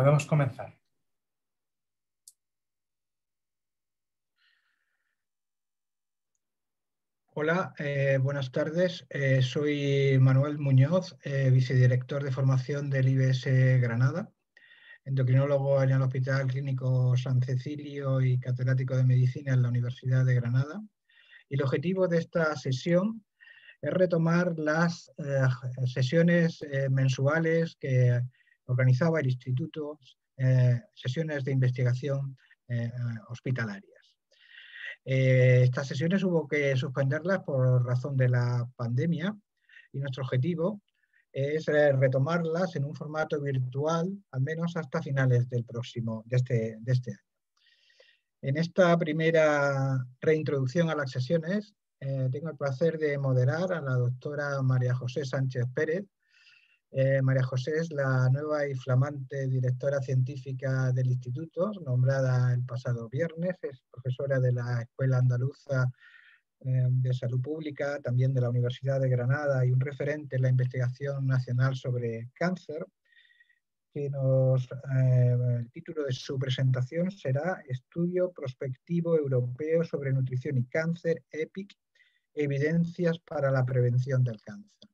Podemos comenzar. Hola, eh, buenas tardes. Eh, soy Manuel Muñoz, eh, vicedirector de formación del IBS Granada, endocrinólogo en el Hospital Clínico San Cecilio y catedrático de Medicina en la Universidad de Granada. Y el objetivo de esta sesión es retomar las sesiones mensuales que organizaba el instituto eh, sesiones de investigación eh, hospitalarias. Eh, estas sesiones hubo que suspenderlas por razón de la pandemia y nuestro objetivo es retomarlas en un formato virtual, al menos hasta finales del próximo, de este, este año. En esta primera reintroducción a las sesiones, tengo el placer de moderar a la doctora María José Sánchez Pérez, eh, María José es la nueva y flamante directora científica del instituto, nombrada el pasado viernes. Es profesora de la Escuela Andaluza eh, de Salud Pública, también de la Universidad de Granada y un referente en la investigación nacional sobre cáncer. Eh, el título de su presentación será Estudio Prospectivo Europeo sobre Nutrición y Cáncer, EPIC, Evidencias para la Prevención del Cáncer.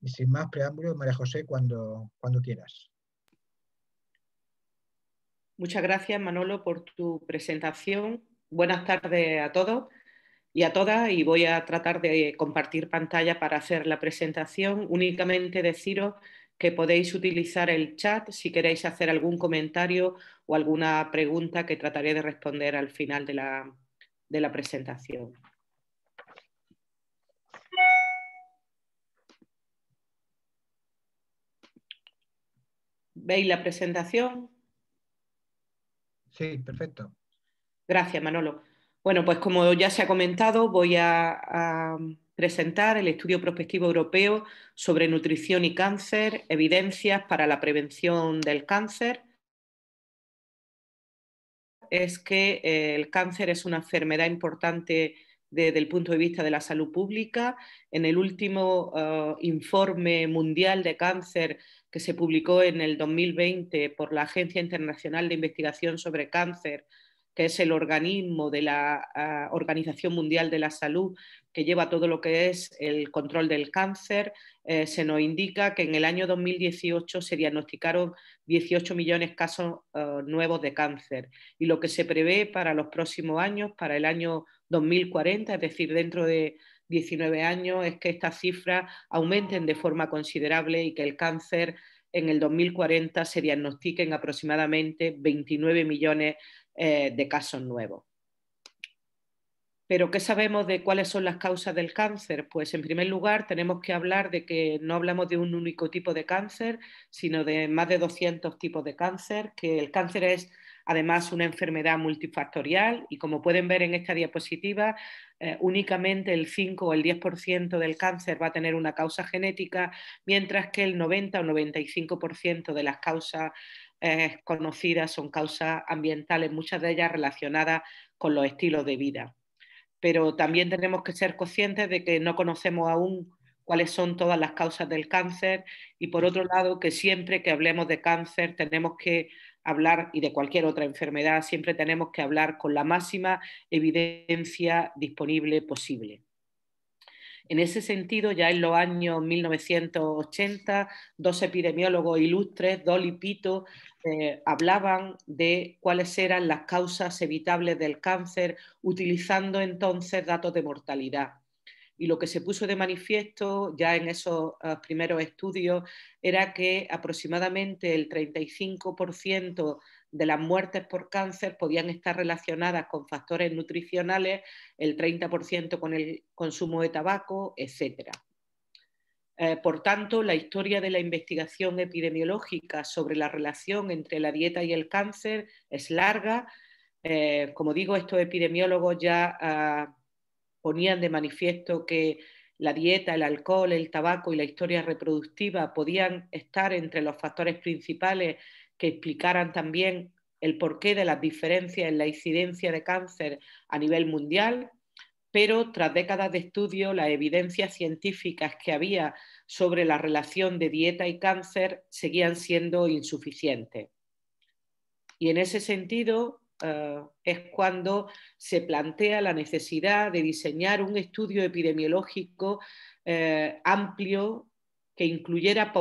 Y sin más preámbulos, María José, cuando, cuando quieras. Muchas gracias, Manolo, por tu presentación. Buenas tardes a todos y a todas y voy a tratar de compartir pantalla para hacer la presentación. Únicamente deciros que podéis utilizar el chat si queréis hacer algún comentario o alguna pregunta que trataré de responder al final de la presentación. ¿Veis la presentación? Sí, perfecto. Gracias, Manolo. Bueno, pues como ya se ha comentado, voy a, presentar el estudio prospectivo europeo sobre nutrición y cáncer, evidencias para la prevención del cáncer es que eh, el cáncer es una enfermedad importante desde el punto de vista de la salud pública. En el último eh, informe mundial de cáncer que se publicó en el 2020 por la Agencia Internacional de Investigación sobre Cáncer, que es el organismo de la ah, Organización Mundial de la Salud que lleva todo lo que es el control del cáncer, eh, se nos indica que en el año 2018 se diagnosticaron 18 millones de casos ah, nuevos de cáncer y lo que se prevé para los próximos años, para el año 2040, es decir, dentro de 19 años es que estas cifras aumenten de forma considerable y que el cáncer en el 2040 se en aproximadamente 29 millones eh, de casos nuevos. Pero ¿qué sabemos de cuáles son las causas del cáncer? Pues en primer lugar tenemos que hablar de que no hablamos de un único tipo de cáncer, sino de más de 200 tipos de cáncer, que el cáncer es además una enfermedad multifactorial y como pueden ver en esta diapositiva, eh, únicamente el 5 o el 10% del cáncer va a tener una causa genética, mientras que el 90 o 95% de las causas eh, conocidas son causas ambientales, muchas de ellas relacionadas con los estilos de vida. Pero también tenemos que ser conscientes de que no conocemos aún cuáles son todas las causas del cáncer y por otro lado que siempre que hablemos de cáncer tenemos que hablar y de cualquier otra enfermedad, siempre tenemos que hablar con la máxima evidencia disponible posible. En ese sentido, ya en los años 1980, dos epidemiólogos ilustres, Dolly Pito, eh, hablaban de cuáles eran las causas evitables del cáncer, utilizando entonces datos de mortalidad. Y lo que se puso de manifiesto ya en esos ah, primeros estudios era que aproximadamente el 35% de las muertes por cáncer podían estar relacionadas con factores nutricionales, el 30% con el consumo de tabaco, etc. Eh, por tanto, la historia de la investigación epidemiológica sobre la relación entre la dieta y el cáncer es larga. Eh, como digo, estos epidemiólogos ya... Ah, ponían de manifiesto que la dieta, el alcohol, el tabaco y la historia reproductiva podían estar entre los factores principales que explicaran también el porqué de las diferencias en la incidencia de cáncer a nivel mundial, pero tras décadas de estudio, las evidencias científicas que había sobre la relación de dieta y cáncer seguían siendo insuficientes. Y en ese sentido, eh, es cuando se plantea la necesidad de diseñar un estudio epidemiológico eh, amplio que incluyera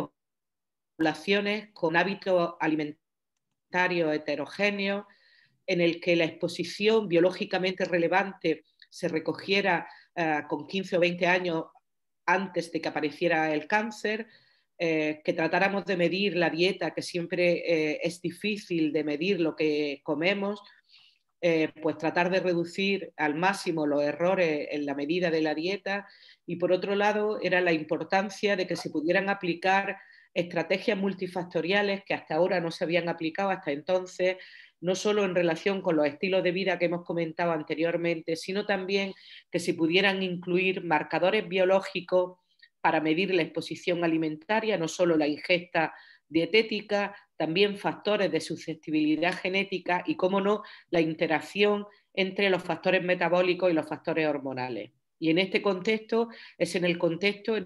poblaciones con hábitos alimentarios heterogéneos, en el que la exposición biológicamente relevante se recogiera eh, con 15 o 20 años antes de que apareciera el cáncer, eh, que tratáramos de medir la dieta, que siempre eh, es difícil de medir lo que comemos, eh, pues tratar de reducir al máximo los errores en la medida de la dieta y por otro lado era la importancia de que se pudieran aplicar estrategias multifactoriales que hasta ahora no se habían aplicado hasta entonces, no solo en relación con los estilos de vida que hemos comentado anteriormente, sino también que se pudieran incluir marcadores biológicos para medir la exposición alimentaria, no solo la ingesta dietética, también factores de susceptibilidad genética y, cómo no, la interacción entre los factores metabólicos y los factores hormonales. Y en este contexto es en el contexto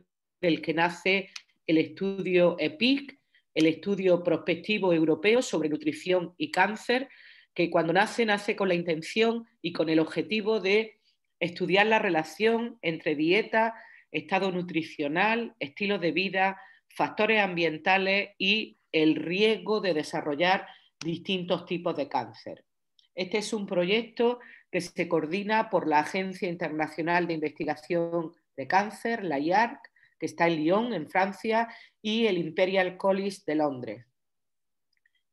del que nace el estudio EPIC, el estudio prospectivo europeo sobre nutrición y cáncer, que cuando nace nace con la intención y con el objetivo de estudiar la relación entre dieta, estado nutricional, estilo de vida, factores ambientales y el riesgo de desarrollar distintos tipos de cáncer. Este es un proyecto que se coordina por la Agencia Internacional de Investigación de Cáncer, la IARC, que está en Lyon, en Francia, y el Imperial College de Londres.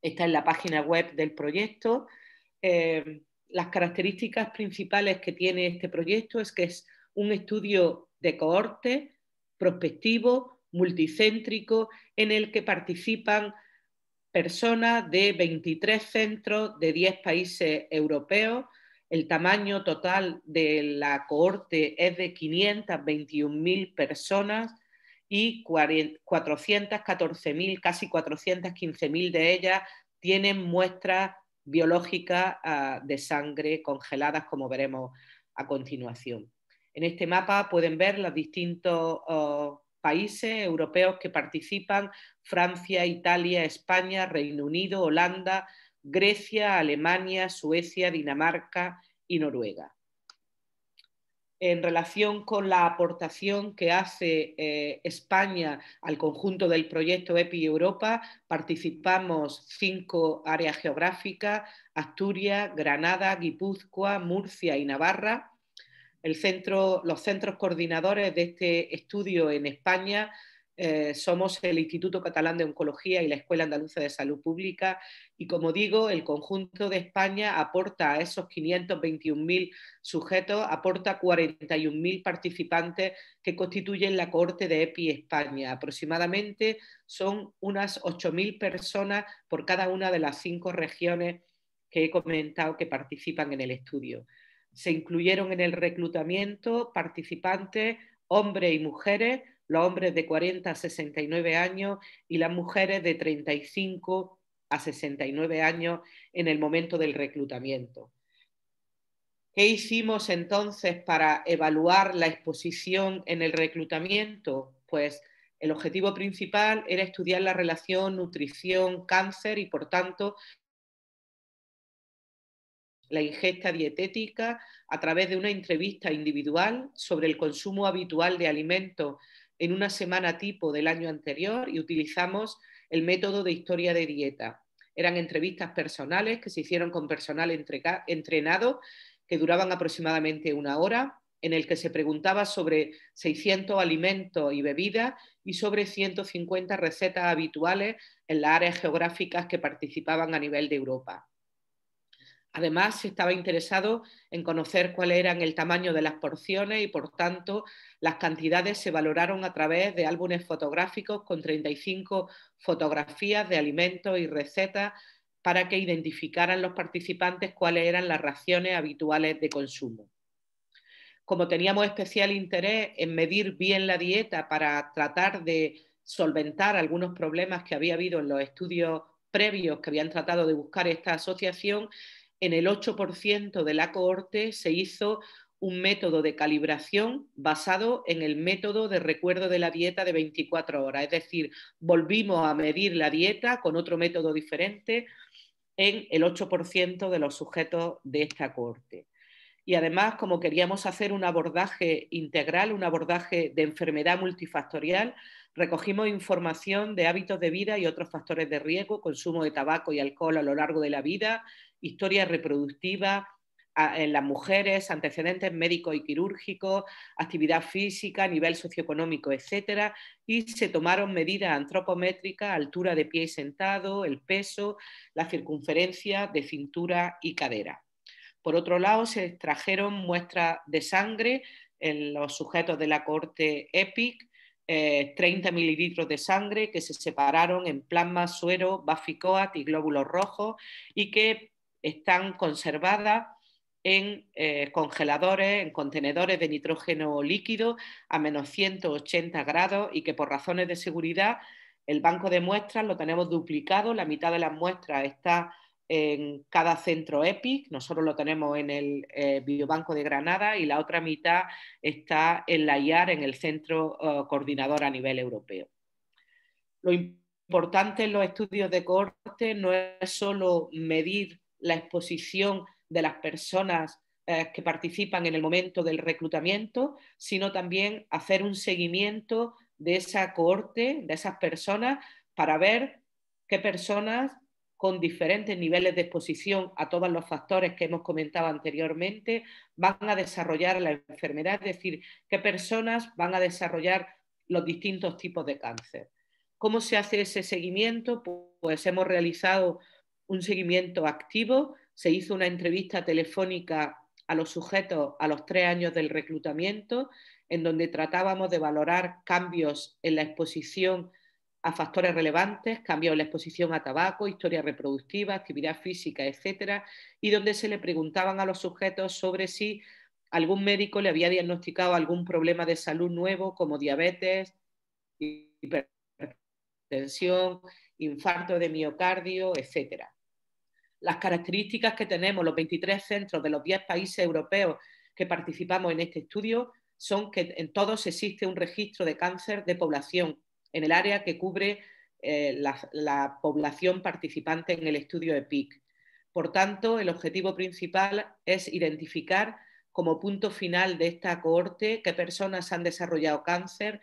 Está en la página web del proyecto. Eh, las características principales que tiene este proyecto es que es un estudio de cohorte, prospectivo, multicéntrico, en el que participan personas de 23 centros de 10 países europeos. El tamaño total de la cohorte es de 521.000 personas y 414.000, casi 415.000 de ellas tienen muestras biológicas ah, de sangre congeladas, como veremos a continuación. En este mapa pueden ver los distintos oh, países europeos que participan, Francia, Italia, España, Reino Unido, Holanda, Grecia, Alemania, Suecia, Dinamarca y Noruega. En relación con la aportación que hace eh, España al conjunto del proyecto EPI Europa, participamos cinco áreas geográficas, Asturias, Granada, Guipúzcoa, Murcia y Navarra, los centros coordinadores de este estudio en España eh, somos el Instituto Catalán de Oncología y la Escuela Andaluza de Salud Pública y como digo, el conjunto de España aporta a esos 521.000 sujetos, aporta 41.000 participantes que constituyen la corte de EPI España. Aproximadamente son unas 8.000 personas por cada una de las cinco regiones que he comentado que participan en el estudio se incluyeron en el reclutamiento participantes, hombres y mujeres, los hombres de 40 a 69 años y las mujeres de 35 a 69 años en el momento del reclutamiento. ¿Qué hicimos entonces para evaluar la exposición en el reclutamiento? Pues el objetivo principal era estudiar la relación nutrición-cáncer y, por tanto, la ingesta dietética a través de una entrevista individual sobre el consumo habitual de alimentos en una semana tipo del año anterior y utilizamos el método de historia de dieta. Eran entrevistas personales que se hicieron con personal entrenado que duraban aproximadamente una hora, en el que se preguntaba sobre 600 alimentos y bebidas y sobre 150 recetas habituales en las áreas geográficas que participaban a nivel de Europa. Además, se estaba interesado en conocer cuál era el tamaño de las porciones y, por tanto, las cantidades se valoraron a través de álbumes fotográficos con 35 fotografías de alimentos y recetas para que identificaran los participantes cuáles eran las raciones habituales de consumo. Como teníamos especial interés en medir bien la dieta para tratar de solventar algunos problemas que había habido en los estudios previos que habían tratado de buscar esta asociación, en el 8% de la cohorte se hizo un método de calibración basado en el método de recuerdo de la dieta de 24 horas. Es decir, volvimos a medir la dieta con otro método diferente en el 8% de los sujetos de esta cohorte. Y además, como queríamos hacer un abordaje integral, un abordaje de enfermedad multifactorial, recogimos información de hábitos de vida y otros factores de riesgo, consumo de tabaco y alcohol a lo largo de la vida, historia reproductiva en las mujeres, antecedentes médicos y quirúrgicos, actividad física, nivel socioeconómico, etcétera, y se tomaron medidas antropométricas, altura de pie y sentado, el peso, la circunferencia de cintura y cadera. Por otro lado, se extrajeron muestras de sangre en los sujetos de la corte EPIC, 30 eh, mililitros de sangre que se separaron en plasma, suero, baficoat y glóbulos rojos y que están conservadas en eh, congeladores, en contenedores de nitrógeno líquido a menos 180 grados y que por razones de seguridad el banco de muestras lo tenemos duplicado, la mitad de las muestras está en cada centro EPIC, nosotros lo tenemos en el eh, Biobanco de Granada y la otra mitad está en la IAR, en el Centro eh, Coordinador a nivel europeo. Lo importante en los estudios de corte no es solo medir la exposición de las personas eh, que participan en el momento del reclutamiento, sino también hacer un seguimiento de esa cohorte, de esas personas, para ver qué personas con diferentes niveles de exposición a todos los factores que hemos comentado anteriormente, van a desarrollar la enfermedad, es decir, qué personas van a desarrollar los distintos tipos de cáncer. ¿Cómo se hace ese seguimiento? Pues hemos realizado un seguimiento activo, se hizo una entrevista telefónica a los sujetos a los tres años del reclutamiento, en donde tratábamos de valorar cambios en la exposición a factores relevantes, cambios en la exposición a tabaco, historia reproductiva, actividad física, etcétera, y donde se le preguntaban a los sujetos sobre si algún médico le había diagnosticado algún problema de salud nuevo, como diabetes, hipertensión, infarto de miocardio, etcétera las características que tenemos los 23 centros de los 10 países europeos que participamos en este estudio son que en todos existe un registro de cáncer de población en el área que cubre eh, la, la, población participante en el estudio EPIC. Por tanto, el objetivo principal es identificar como punto final de esta cohorte qué personas han desarrollado cáncer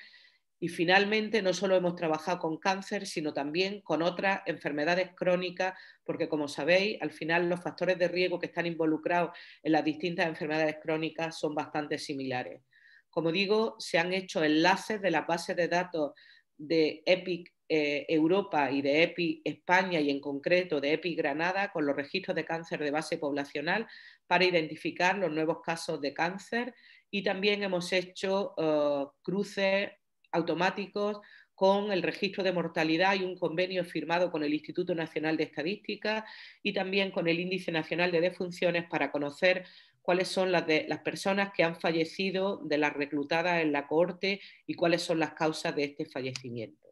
y finalmente, no solo hemos trabajado con cáncer, sino también con otras enfermedades crónicas, porque como sabéis, al final los factores de riesgo que están involucrados en las distintas enfermedades crónicas son bastante similares. Como digo, se han hecho enlaces de las bases de datos de EPIC eh, Europa y de EPIC España y en concreto de EPIC Granada con los registros de cáncer de base poblacional para identificar los nuevos casos de cáncer y también hemos hecho eh, cruces automáticos, con el registro de mortalidad y un convenio firmado con el Instituto Nacional de Estadística y también con el Índice Nacional de Defunciones para conocer cuáles son las, de, las personas que han fallecido de las reclutadas en la cohorte y cuáles son las causas de este fallecimiento.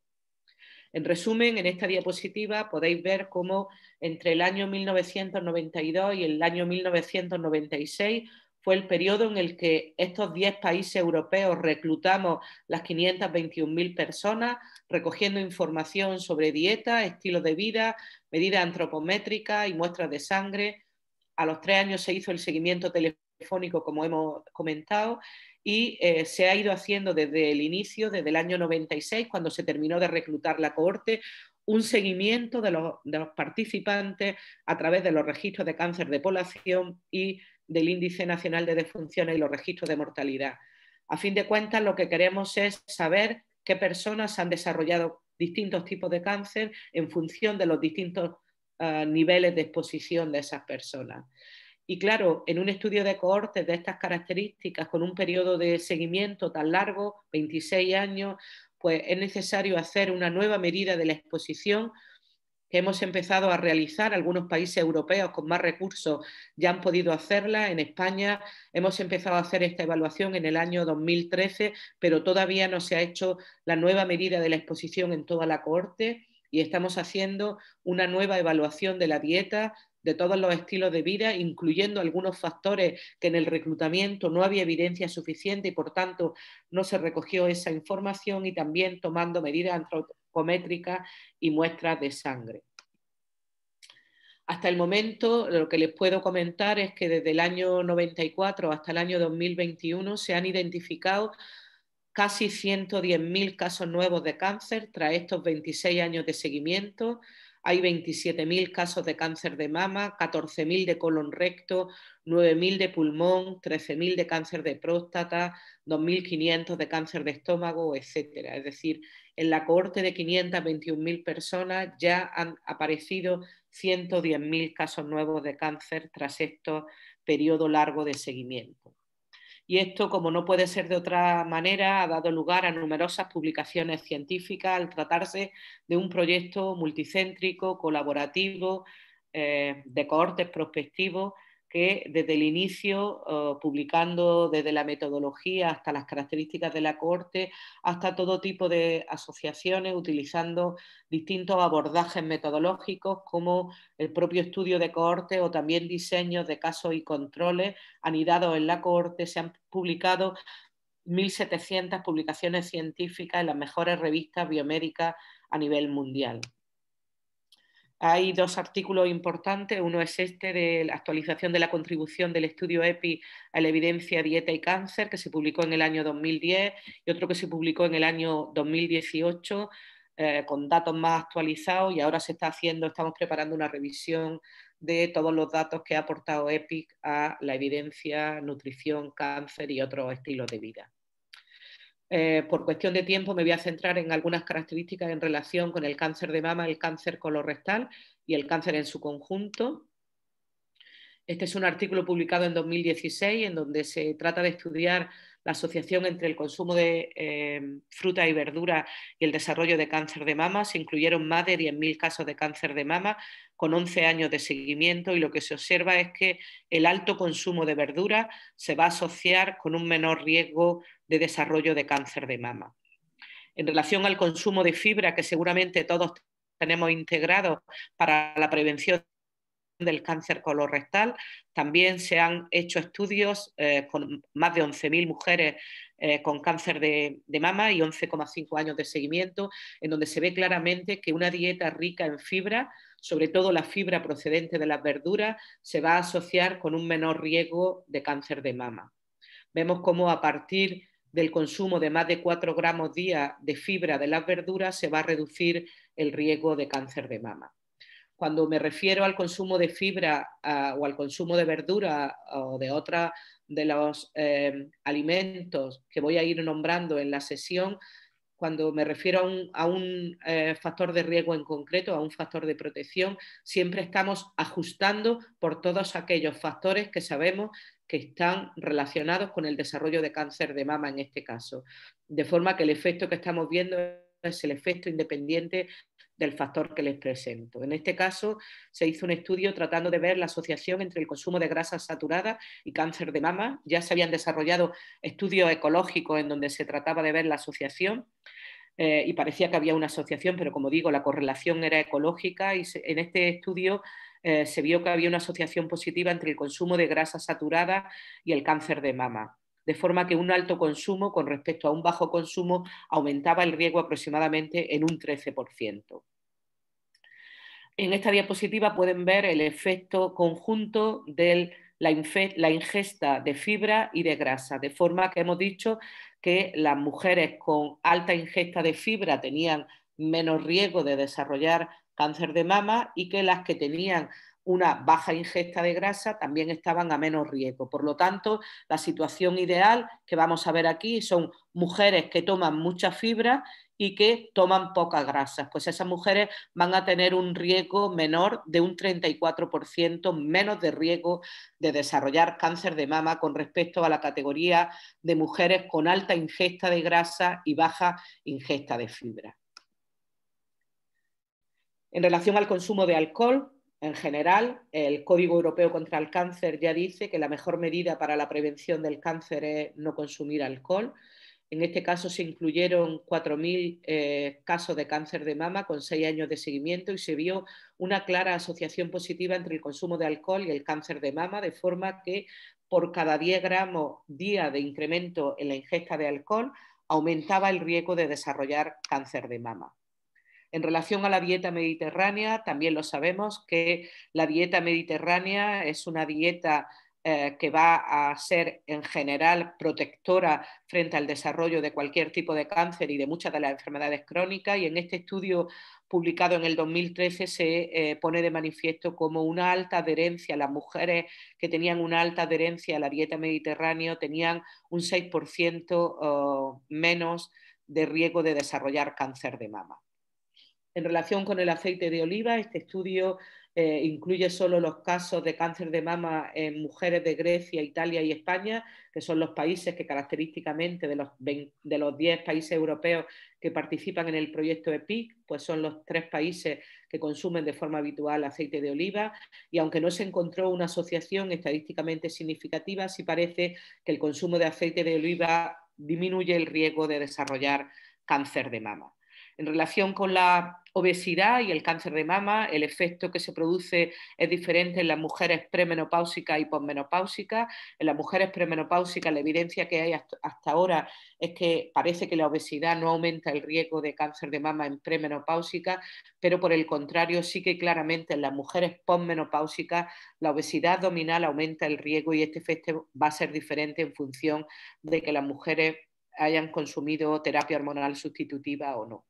En resumen, en esta diapositiva podéis ver cómo entre el año 1992 y el año 1996 fue el periodo en el que estos 10 países europeos reclutamos las 521.000 personas, recogiendo información sobre dieta, estilo de vida, medidas antropométricas y muestras de sangre. A los tres años se hizo el seguimiento telefónico, como hemos comentado, y eh, se ha ido haciendo desde el inicio, desde el año 96, cuando se terminó de reclutar la cohorte, un seguimiento de los, participantes a través de los registros de cáncer de población y del Índice Nacional de Defunciones y los registros de mortalidad. A fin de cuentas, lo que queremos es saber qué personas han desarrollado distintos tipos de cáncer en función de los distintos ah, niveles de exposición de esas personas. Y claro, en un estudio de cohortes de estas características, con un periodo de seguimiento tan largo, 26 años, pues es necesario hacer una nueva medida de la exposición que hemos empezado a realizar. Algunos países europeos con más recursos ya han podido hacerla. En España hemos empezado a hacer esta evaluación en el año 2013, pero todavía no se ha hecho la nueva medida de la exposición en toda la cohorte y estamos haciendo una nueva evaluación de la dieta, de todos los estilos de vida, incluyendo algunos factores que en el reclutamiento no había evidencia suficiente y por tanto no se recogió esa información y también tomando medidas antropométricas y muestras de sangre. Hasta el momento, lo que les puedo comentar es que desde el año 94 hasta el año 2021 se han identificado casi 110.000 casos nuevos de cáncer tras estos 26 años de seguimiento, hay 27.000 casos de cáncer de mama, 14.000 de colon recto, 9.000 de pulmón, 13.000 de cáncer de próstata, 2.500 de cáncer de estómago, etc. Es decir, en la cohorte de 521.000 personas ya han aparecido 110.000 casos nuevos de cáncer tras este periodo largo de seguimiento y esto, como no puede ser de otra manera, ha dado lugar a numerosas publicaciones científicas al tratarse de un proyecto multicéntrico, colaborativo, eh, de cohortes prospectivos que desde el inicio, oh, publicando desde la metodología hasta las características de la cohorte, hasta todo tipo de asociaciones, utilizando distintos abordajes metodológicos como el propio estudio de cohorte o también diseños de casos y controles anidados en la cohorte, se han publicado 1.700 publicaciones científicas en las mejores revistas biomédicas a nivel mundial. Hay dos artículos importantes, uno es este de la actualización de la contribución del estudio EPI a la evidencia dieta y cáncer, que se publicó en el año 2010, y otro que se publicó en el año 2018, eh, con datos más actualizados, y ahora se está haciendo, estamos preparando una revisión de todos los datos que ha aportado EPIC a la evidencia, nutrición, cáncer y otros estilos de vida. Eh, por cuestión de tiempo me voy a centrar en algunas características en relación con el cáncer de mama, el cáncer colorectal y el cáncer en su conjunto. Este es un artículo publicado en 2016 en donde se trata de estudiar la asociación entre el consumo de eh, fruta y verdura y el desarrollo de cáncer de mama. Se incluyeron más de 10.000 casos de cáncer de mama con 11 años de seguimiento y lo que se observa es que el alto consumo de verdura se va a asociar con un menor riesgo desarrollo de cáncer de mama. En relación al consumo de fibra, que seguramente todos tenemos integrado para la prevención del cáncer colorectal. También se han hecho estudios eh, con más de 11.000 mujeres eh, con cáncer de, de mama y 11,5 años de seguimiento, en donde se ve claramente que una dieta rica en fibra, sobre todo la fibra procedente de las verduras, se va a asociar con un menor riesgo de cáncer de mama. Vemos cómo a partir del consumo de más de 4 gramos día de fibra de las verduras se va a reducir el riesgo de cáncer de mama. Cuando me refiero al consumo de fibra o al consumo de verdura o de otra de los eh, alimentos que voy a ir nombrando en la sesión, cuando me refiero a un, eh, factor de riesgo en concreto, a un factor de protección, siempre estamos ajustando por todos aquellos factores que sabemos que están relacionados con el desarrollo de cáncer de mama en este caso. De forma que el efecto que estamos viendo es el efecto independiente del factor que les presento. En este caso, se hizo un estudio tratando de ver la asociación entre el consumo de grasas saturadas y cáncer de mama. Ya se habían desarrollado estudios ecológicos en donde se trataba de ver la asociación. Eh, y parecía que había una asociación, pero como digo, la correlación era ecológica y en este estudio eh, se vio que había una asociación positiva entre el consumo de grasa saturada y el cáncer de mama. De forma que un alto consumo con respecto a un bajo consumo aumentaba el riesgo aproximadamente en un 13%. En esta diapositiva pueden ver el efecto conjunto de la ingesta de fibra y de grasa, de forma que hemos dicho que las mujeres con alta ingesta de fibra tenían menos riesgo de desarrollar cáncer de mama y que las que tenían una baja ingesta de grasa también estaban a menos riesgo. Por lo tanto, la situación ideal que vamos a ver aquí son mujeres que toman mucha fibra y que toman poca grasa. Pues esas mujeres van a tener un riesgo menor de un 34% menos de riesgo de desarrollar cáncer de mama con respecto a la categoría de mujeres con alta ingesta de grasa y baja ingesta de fibra. En relación al consumo de alcohol, en general, el Código Europeo contra el Cáncer ya dice que la mejor medida para la prevención del cáncer es no consumir alcohol. En este caso se incluyeron 4.000 eh, casos de cáncer de mama con seis años de seguimiento y se vio una clara asociación positiva entre el consumo de alcohol y el cáncer de mama, de forma que por cada 10 gramos día de incremento en la ingesta de alcohol aumentaba el riesgo de desarrollar cáncer de mama. En relación a la dieta mediterránea, también lo sabemos que la dieta mediterránea es una dieta eh, que va a ser en general protectora frente al desarrollo de cualquier tipo de cáncer y de muchas de las enfermedades crónicas. Y en este estudio publicado en el 2013 se eh, pone de manifiesto como una alta adherencia, las mujeres que tenían una alta adherencia a la dieta mediterránea tenían un 6% menos de riesgo de desarrollar cáncer de mama. En relación con el aceite de oliva, este estudio eh, incluye solo los casos de cáncer de mama en mujeres de Grecia, Italia y España, que son los países que característicamente de los, diez 10 países europeos que participan en el proyecto EPIC, pues son los tres países que consumen de forma habitual aceite de oliva. Y aunque no se encontró una asociación estadísticamente significativa, sí parece que el consumo de aceite de oliva disminuye el riesgo de desarrollar cáncer de mama. En relación con la obesidad y el cáncer de mama, el efecto que se produce es diferente en las mujeres premenopáusicas y posmenopáusicas. En las mujeres premenopáusicas la evidencia que hay hasta ahora es que parece que la obesidad no aumenta el riesgo de cáncer de mama en premenopáusica, pero por el contrario sí que claramente en las mujeres posmenopáusicas la obesidad abdominal aumenta el riesgo y este efecto va a ser diferente en función de que las mujeres hayan consumido terapia hormonal sustitutiva o no.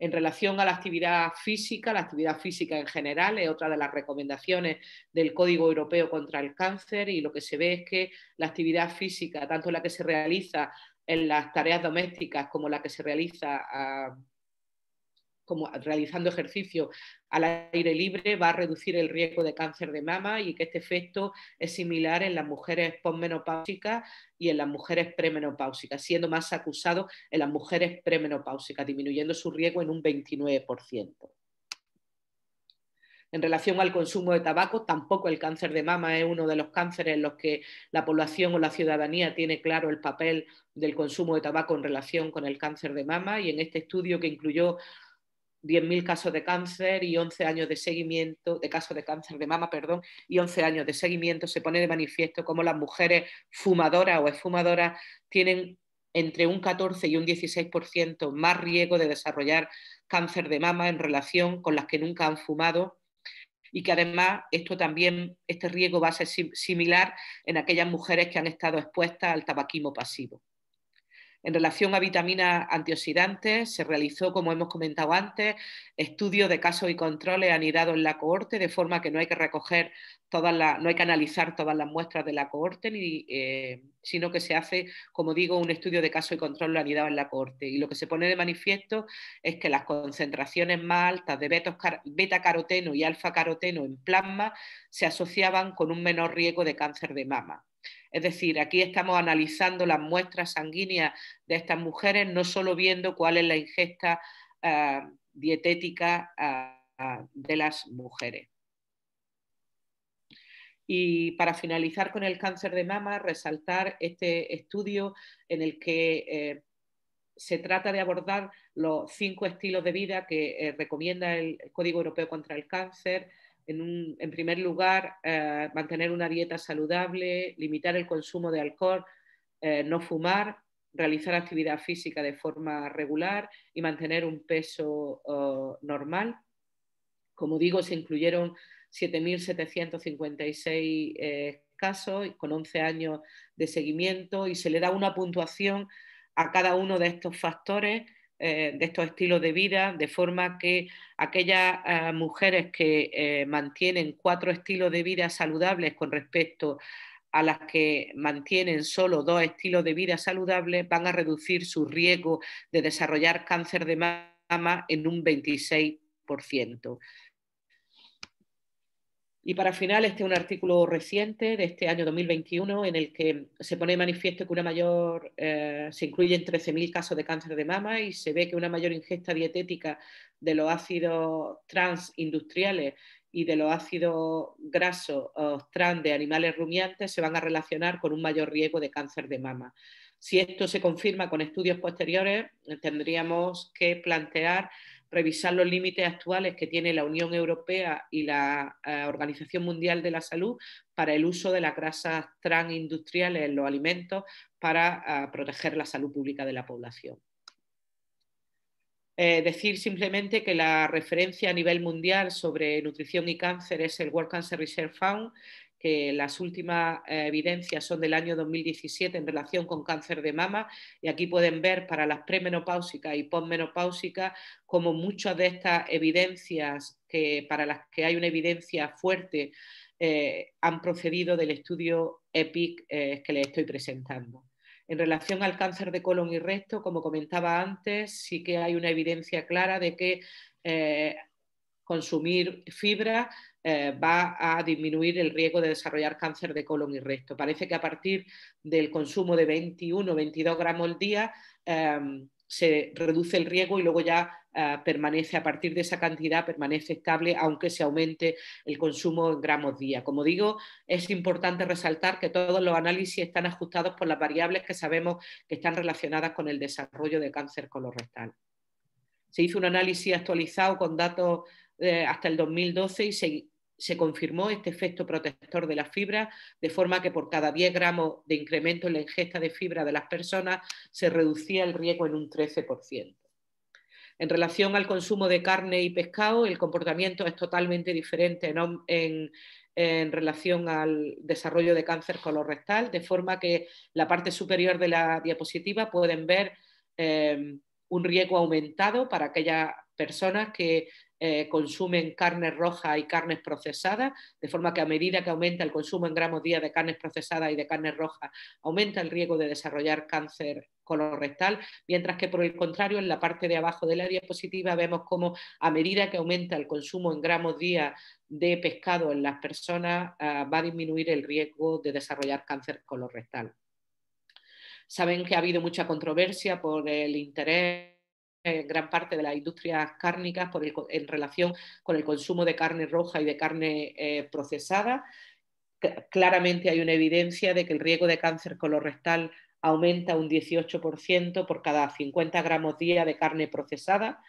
En relación a la actividad física, la actividad física en general es otra de las recomendaciones del Código Europeo contra el Cáncer y lo que se ve es que la actividad física, tanto la que se realiza en las tareas domésticas como la que se realiza ah, como realizando ejercicio al aire libre va a reducir el riesgo de cáncer de mama y que este efecto es similar en las mujeres posmenopáusicas y en las mujeres premenopáusicas, siendo más acusado en las mujeres premenopáusicas, disminuyendo su riesgo en un 29%. En relación al consumo de tabaco, tampoco el cáncer de mama es uno de los cánceres en los que la población o la ciudadanía tiene claro el papel del consumo de tabaco en relación con el cáncer de mama y en este estudio que incluyó 10.000 casos de cáncer y 11 años de seguimiento, de casos de cáncer de mama, perdón, y 11 años de seguimiento, se pone de manifiesto cómo las mujeres fumadoras o esfumadoras tienen entre un 14 y un 16% más riesgo de desarrollar cáncer de mama en relación con las que nunca han fumado y que además esto también, este riesgo va a ser similar en aquellas mujeres que han estado expuestas al tabaquismo pasivo. En relación a vitaminas antioxidantes, se realizó, como hemos comentado antes, estudios de casos y controles anidados en la cohorte, de forma que no hay que recoger todas las, no hay que analizar todas las muestras de la cohorte, eh, sino que se hace, como digo, un estudio de casos y controles anidados en la cohorte. Y lo que se pone de manifiesto es que las concentraciones más altas de beta-caroteno y alfa-caroteno en plasma se asociaban con un menor riesgo de cáncer de mama. Es decir, aquí estamos analizando las muestras sanguíneas de estas mujeres, no solo viendo cuál es la ingesta ah, dietética ah, de las mujeres. Y para finalizar con el cáncer de mama, resaltar este estudio en el que eh, se trata de abordar los cinco estilos de vida que eh, recomienda el Código Europeo contra el Cáncer, en, primer lugar, eh, mantener una dieta saludable, limitar el consumo de alcohol, eh, no fumar, realizar actividad física de forma regular y mantener un peso oh, normal. Como digo, se incluyeron 7.756 eh, casos con 11 años de seguimiento y se le da una puntuación a cada uno de estos factores eh, de estos estilos de vida, de forma que aquellas ah, mujeres que eh, mantienen cuatro estilos de vida saludables con respecto a las que mantienen solo dos estilos de vida saludables, van a reducir su riesgo de desarrollar cáncer de mama en un 26%. Y para final, este es un artículo reciente de este año 2021 en el que se pone de manifiesto que una mayor, eh, se incluyen 13.000 casos de cáncer de mama y se ve que una mayor ingesta dietética de los ácidos trans industriales y de los ácidos grasos trans de animales rumiantes se van a relacionar con un mayor riesgo de cáncer de mama. Si esto se confirma con estudios posteriores, tendríamos que plantear revisar los límites actuales que tiene la Unión Europea y la eh, Organización Mundial de la Salud para el uso de las grasas trans industriales en los alimentos para eh, proteger la salud pública de la población. Eh, decir simplemente que la referencia a nivel mundial sobre nutrición y cáncer es el World Cancer Research Fund, que las últimas eh, evidencias son del año 2017 en relación con cáncer de mama y aquí pueden ver para las premenopáusicas y posmenopáusicas como muchas de estas evidencias que para las que hay una evidencia fuerte eh, han procedido del estudio EPIC eh, que les estoy presentando. En relación al cáncer de colon y recto, como comentaba antes, sí que hay una evidencia clara de que consumir fibra eh, va a disminuir el riesgo de desarrollar cáncer de colon y recto. Parece que a partir del consumo de 21 22 gramos al día em, se reduce el riesgo y luego ya eh, permanece a partir de esa cantidad, permanece estable, aunque se aumente el consumo en gramos día. Como digo, es importante resaltar que todos los análisis están ajustados por las variables que sabemos que están relacionadas con el desarrollo de cáncer colorectal. Se hizo un análisis actualizado con datos eh, hasta el 2012 y se, confirmó este efecto protector de la fibra, de forma que por cada 10 gramos de incremento en la ingesta de fibra de las personas se reducía el riesgo en un 13%. En relación al consumo de carne y pescado, el comportamiento es totalmente diferente en, relación al desarrollo de cáncer colorectal, de forma que la parte superior de la diapositiva pueden ver eh, un riesgo aumentado para aquellas personas que eh, consumen carne roja y carnes procesadas, de forma que a medida que aumenta el consumo en gramos día de carnes procesadas y de carne roja aumenta el riesgo de desarrollar cáncer colorectal, mientras que por el contrario, en la parte de abajo de la diapositiva vemos cómo a medida que aumenta el consumo en gramos día de pescado en las personas, ah, va a disminuir el riesgo de desarrollar cáncer colorectal. Saben que ha habido mucha controversia por el interés en gran parte de las industrias cárnicas en relación con el consumo de carne roja y de carne eh, procesada. claramente hay una evidencia de que el riesgo de cáncer colorectal aumenta un 18% por cada 50 gramos día de carne procesada.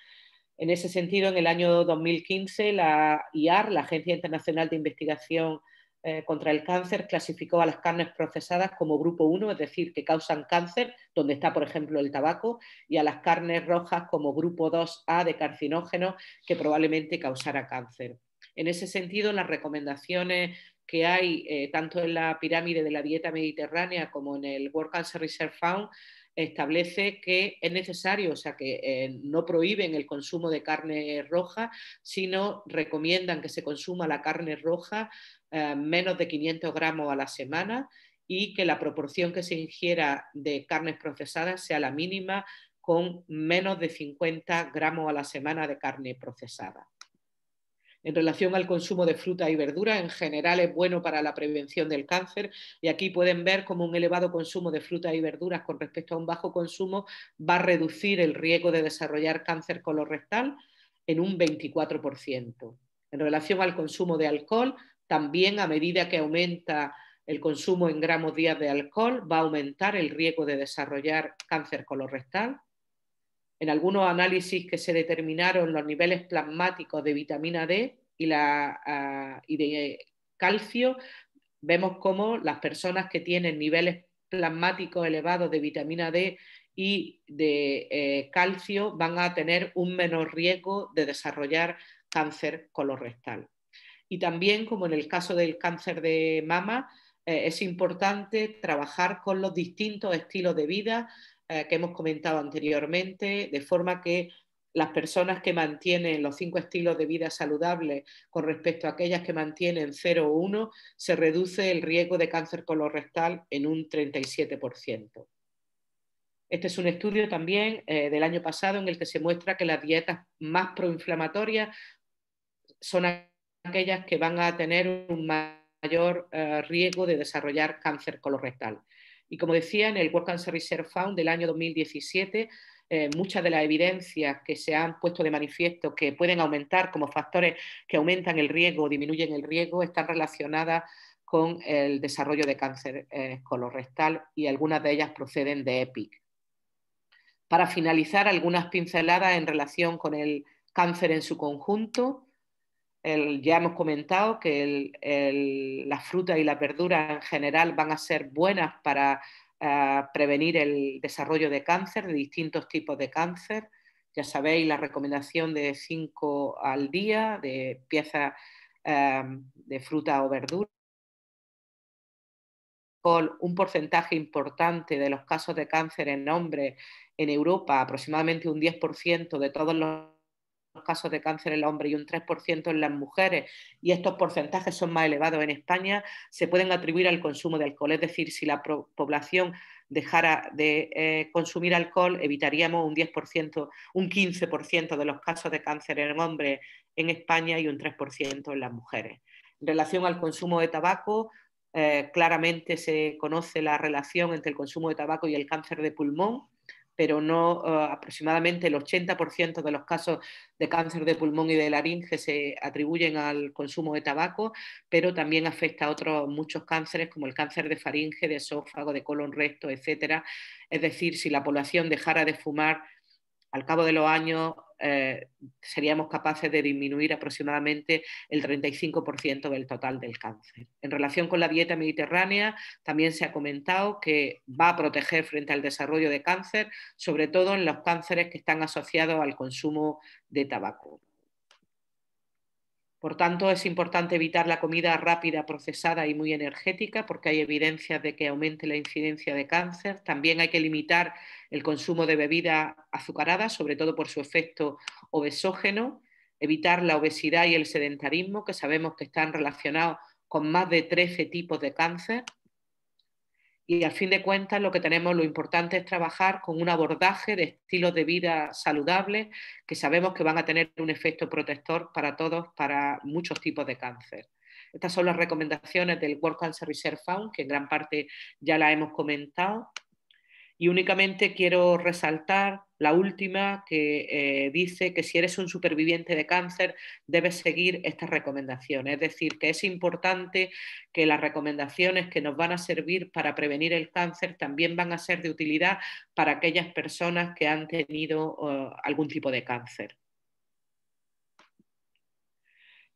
En ese sentido, en el año 2015, la IAR, la Agencia Internacional de Investigación eh, contra el cáncer clasificó a las carnes procesadas como grupo 1, es decir, que causan cáncer, donde está, por ejemplo, el tabaco, y a las carnes rojas como grupo 2A de carcinógenos, que probablemente causara cáncer. En ese sentido, las recomendaciones que hay eh, tanto en la pirámide de la dieta mediterránea como en el World Cancer Research Fund establece que es necesario, o sea, que eh, no prohíben el consumo de carne roja, sino recomiendan que se consuma la carne roja eh, menos de 500 gramos a la semana y que la proporción que se ingiera de carnes procesadas sea la mínima con menos de 50 gramos a la semana de carne procesada. En relación al consumo de fruta y verduras, en general es bueno para la prevención del cáncer y aquí pueden ver cómo un elevado consumo de frutas y verduras con respecto a un bajo consumo va a reducir el riesgo de desarrollar cáncer colorectal en un 24%. En relación al consumo de alcohol, también a medida que aumenta el consumo en gramos días de alcohol, va a aumentar el riesgo de desarrollar cáncer colorectal. En algunos análisis que se determinaron los niveles plasmáticos de vitamina D y, de calcio, vemos cómo las personas que tienen niveles plasmáticos elevados de vitamina D y de eh, calcio van a tener un menor riesgo de desarrollar cáncer colorectal. Y también, como en el caso del cáncer de mama, eh, es importante trabajar con los distintos estilos de vida eh, que hemos comentado anteriormente, de forma que las personas que mantienen los cinco estilos de vida saludables con respecto a aquellas que mantienen 0 o 1, se reduce el riesgo de cáncer colorectal en un 37%. Este es un estudio también eh, del año pasado en el que se muestra que las dietas más proinflamatorias son aquellas que van a tener un mayor eh, riesgo de desarrollar cáncer colorectal. Y como decía, en el World Cancer Research Fund del año 2017, eh, muchas de las evidencias que se han puesto de manifiesto que pueden aumentar como factores que aumentan el riesgo o disminuyen el riesgo están relacionadas con el desarrollo de cáncer colorrectal eh, colorectal y algunas de ellas proceden de EPIC. Para finalizar, algunas pinceladas en relación con el cáncer en su conjunto ya hemos comentado que el, las frutas y las verduras en general van a ser buenas para ah, prevenir el desarrollo de cáncer, de distintos tipos de cáncer. Ya sabéis la recomendación de 5 al día de piezas ah, de fruta o verdura. Con un porcentaje importante de los casos de cáncer en hombres en Europa, aproximadamente un 10% de todos los casos de cáncer en el hombre y un 3% en las mujeres, y estos porcentajes son más elevados en España, se pueden atribuir al consumo de alcohol. Es decir, si la población dejara de eh, consumir alcohol, evitaríamos un 10%, un 15% de los casos de cáncer en el hombre en España y un 3% en las mujeres. En relación al consumo de tabaco, eh, claramente se conoce la relación entre el consumo de tabaco y el cáncer de pulmón pero no eh, aproximadamente el 80% de los casos de cáncer de pulmón y de laringe se atribuyen al consumo de tabaco, pero también afecta a otros muchos cánceres como el cáncer de faringe, de esófago, de colon recto, etcétera. Es decir, si la población dejara de fumar al cabo de los años eh, seríamos capaces de disminuir aproximadamente el 35% del total del cáncer. En relación con la dieta mediterránea, también se ha comentado que va a proteger frente al desarrollo de cáncer, sobre todo en los cánceres que están asociados al consumo de tabaco. Por tanto, es importante evitar la comida rápida, procesada y muy energética, porque hay evidencias de que aumente la incidencia de cáncer. También hay que limitar el consumo de bebidas azucaradas, sobre todo por su efecto obesógeno. Evitar la obesidad y el sedentarismo, que sabemos que están relacionados con más de 13 tipos de cáncer y al fin de cuentas lo que tenemos, lo importante es trabajar con un abordaje de estilos de vida saludables que sabemos que van a tener un efecto protector para todos, para muchos tipos de cáncer. Estas son las recomendaciones del World Cancer Research Fund, que en gran parte ya la hemos comentado, y únicamente quiero resaltar la última que eh, dice que si eres un superviviente de cáncer debes seguir estas recomendaciones. Es decir, que es importante que las recomendaciones que nos van a servir para prevenir el cáncer también van a ser de utilidad para aquellas personas que han tenido oh, algún tipo de cáncer.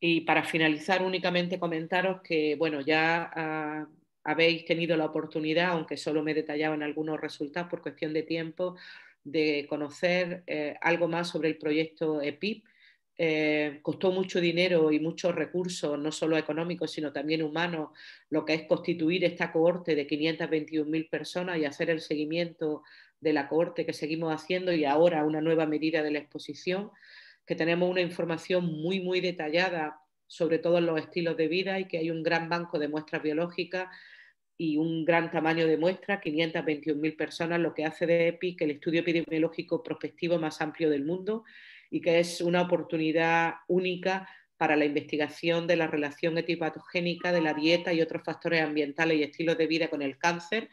Y para finalizar, únicamente comentaros que, bueno, ya... Ah, habéis tenido la oportunidad, aunque solo me detallaban algunos resultados por cuestión de tiempo, de conocer eh, algo más sobre el proyecto EPIP. Eh, costó mucho dinero y muchos recursos, no solo económicos, sino también humanos, lo que es constituir esta cohorte de 521.000 personas y hacer el seguimiento de la cohorte que seguimos haciendo y ahora una nueva medida de la exposición, que tenemos una información muy, muy detallada sobre todo en los estilos de vida, y que hay un gran banco de muestras biológicas y un gran tamaño de muestra, 521.000 personas, lo que hace de EPIC el estudio epidemiológico prospectivo más amplio del mundo y que es una oportunidad única para la investigación de la relación etipatogénica de la dieta y otros factores ambientales y estilos de vida con el cáncer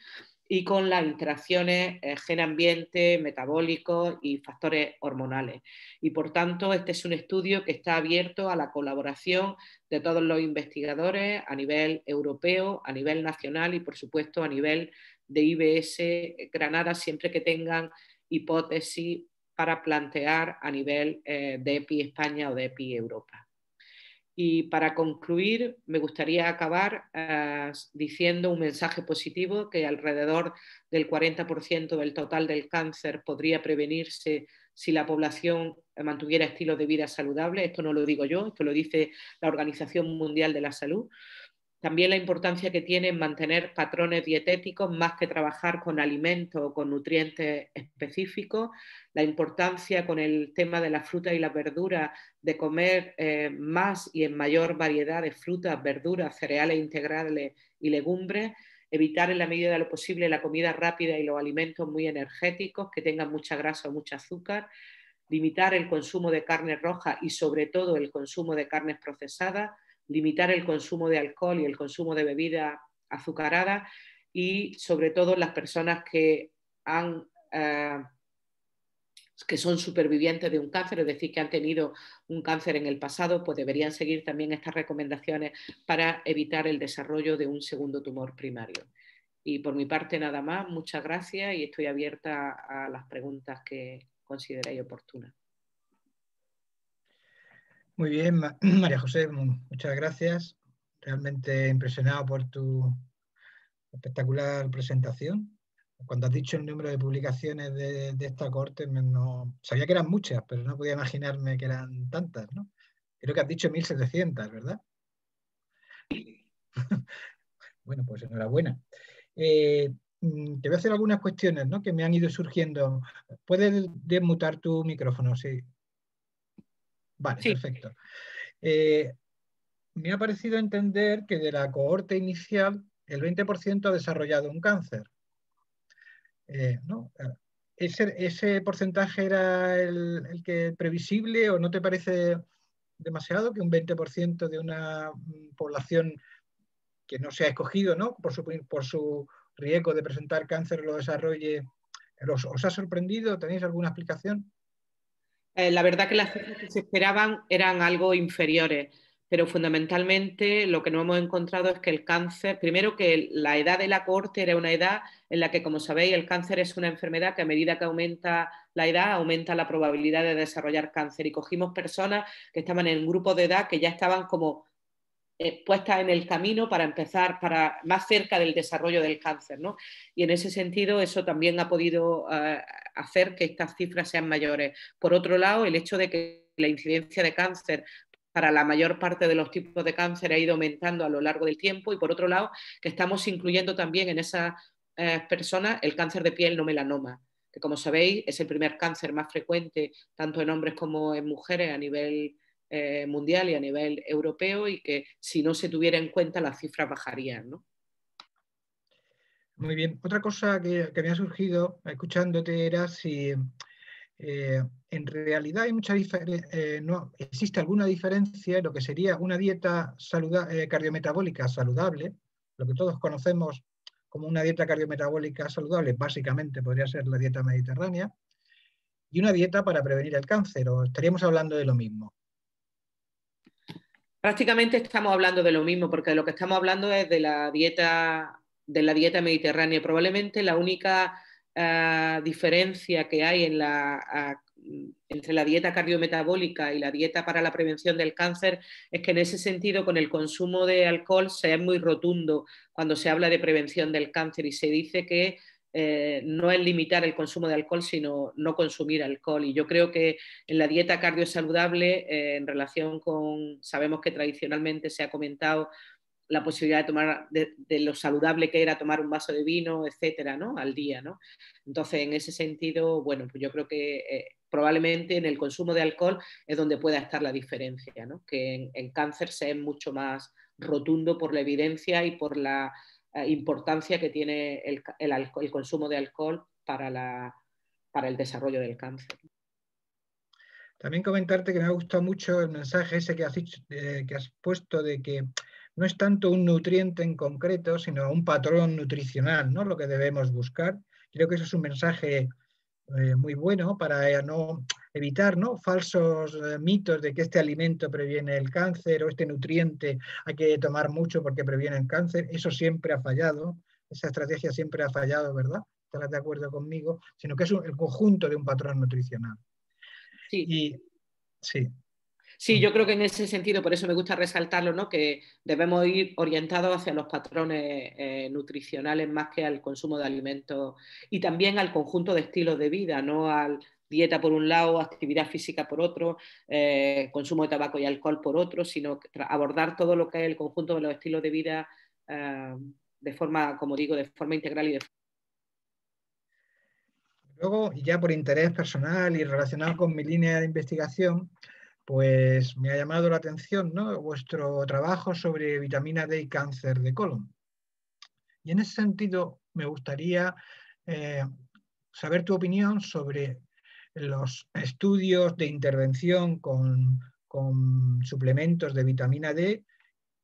y con las interacciones eh, gen-ambiente, metabólicos y factores hormonales. Y por tanto, este es un estudio que está abierto a la colaboración de todos los investigadores a nivel europeo, a nivel nacional y, por supuesto, a nivel de IBS eh, Granada, siempre que tengan hipótesis para plantear a nivel eh, de EPI España o de EPI Europa. Y para concluir, me gustaría acabar ah, diciendo un mensaje positivo que alrededor del 40% del total del cáncer podría prevenirse si la población eh, mantuviera estilos de vida saludables. Esto no lo digo yo, esto lo dice la Organización Mundial de la Salud. También la importancia que tiene en mantener patrones dietéticos más que trabajar con alimentos o con nutrientes específicos. La importancia con el tema de las frutas y las verduras de comer eh, más y en mayor variedad de frutas, verduras, cereales integrales y legumbres. Evitar en la medida de lo posible la comida rápida y los alimentos muy energéticos que tengan mucha grasa o mucho azúcar limitar el consumo de carne roja y sobre todo el consumo de carnes procesadas, limitar el consumo de alcohol y el consumo de bebidas azucaradas y sobre todo las personas que, han, eh, que son supervivientes de un cáncer, es decir, que han tenido un cáncer en el pasado, pues deberían seguir también estas recomendaciones para evitar el desarrollo de un segundo tumor primario. Y por mi parte nada más, muchas gracias y estoy abierta a las preguntas que consideréis oportunas. Muy bien, María José, muchas gracias. Realmente impresionado por tu espectacular presentación. Cuando has dicho el número de publicaciones de, esta corte, sabía que eran muchas, pero no podía imaginarme que eran tantas. Creo que has dicho 1.700, ¿verdad? bueno, pues enhorabuena. Eh, mm, te voy a hacer algunas cuestiones que me han ido surgiendo. Puedes desmutar tu micrófono, sí. Vale, perfecto. Eh, me ha parecido entender que de la cohorte inicial el 20% ha desarrollado un cáncer. Eh, ¿no? ¿Ese, porcentaje era el, el, que previsible o no te parece demasiado que un 20% de una mm, población que no se ha escogido Por, su, por su riesgo de presentar cáncer lo desarrolle? os ha sorprendido? ¿Tenéis alguna explicación? Eh, la verdad que las cifras que se esperaban eran algo inferiores, pero fundamentalmente lo que no hemos encontrado es que el cáncer, primero que la edad de la corte era una edad en la que, como sabéis, el cáncer es una enfermedad que a medida que aumenta la edad, aumenta la probabilidad de desarrollar cáncer. Y cogimos personas que estaban en grupo de edad que ya estaban como eh, puesta en el camino para empezar para más cerca del desarrollo del cáncer. Y en ese sentido, eso también ha podido eh, hacer que estas cifras sean mayores. Por otro lado, el hecho de que la incidencia de cáncer para la mayor parte de los tipos de cáncer ha ido aumentando a lo largo del tiempo y por otro lado que estamos incluyendo también en esas eh, personas el cáncer de piel no melanoma que como sabéis es el primer cáncer más frecuente tanto en hombres como en mujeres a nivel eh, mundial y a nivel europeo y que si no se tuviera en cuenta las cifras bajarían. Muy bien. Otra cosa que, que, me ha surgido escuchándote era si eh, en realidad hay mucha eh, no, existe alguna diferencia en lo que sería una dieta cardiometabólica saludable, lo que todos conocemos como una dieta cardiometabólica saludable, básicamente podría ser la dieta mediterránea, y una dieta para prevenir el cáncer, o estaríamos hablando de lo mismo prácticamente estamos hablando de lo mismo, porque lo que estamos hablando es de la dieta, de la dieta mediterránea. Probablemente la única ah, diferencia que hay en la, ah, entre la dieta cardiometabólica y la dieta para la prevención del cáncer es que en ese sentido con el consumo de alcohol se es muy rotundo cuando se habla de prevención del cáncer y se dice que eh, no es limitar el consumo de alcohol, sino no consumir alcohol. Y yo creo que en la dieta cardio saludable eh, en relación con, sabemos que tradicionalmente se ha comentado la posibilidad de tomar, de, lo saludable que era tomar un vaso de vino, etcétera, ¿no? Al día, ¿no? Entonces, en ese sentido, bueno, pues yo creo que eh, probablemente en el consumo de alcohol es donde pueda estar la diferencia, ¿no? Que en, en cáncer se es mucho más rotundo por la evidencia y por la eh, importancia que tiene el, consumo de alcohol para, la, para el desarrollo del cáncer. También comentarte que me ha gustado mucho el mensaje ese que has, eh, que has puesto de que no es tanto un nutriente en concreto, sino un patrón nutricional, ¿no? Lo que debemos buscar. Creo que eso es un mensaje eh, muy bueno para no evitar ¿no? falsos eh, mitos de que este alimento previene el cáncer o este nutriente hay que tomar mucho porque previene el cáncer. Eso siempre ha fallado, esa estrategia siempre ha fallado, ¿verdad? Estarás de acuerdo conmigo, sino que es el conjunto de un patrón nutricional. Sí. sí. yo creo que en ese sentido, por eso me gusta resaltarlo, ¿no? que debemos ir orientados hacia los patrones eh, nutricionales más que al consumo de alimentos y también al conjunto de estilos de vida, no al, dieta por un lado, actividad física por otro, eh, consumo de tabaco y alcohol por otro, sino abordar todo lo que es el conjunto de los estilos de vida eh, de forma, como digo, de forma integral y de forma. Luego, ya por interés personal y relacionado con mi línea de investigación, pues me ha llamado la atención vuestro trabajo sobre vitamina D y cáncer de colon. Y en ese sentido, me gustaría eh, saber tu opinión sobre los estudios de intervención con, suplementos de vitamina D,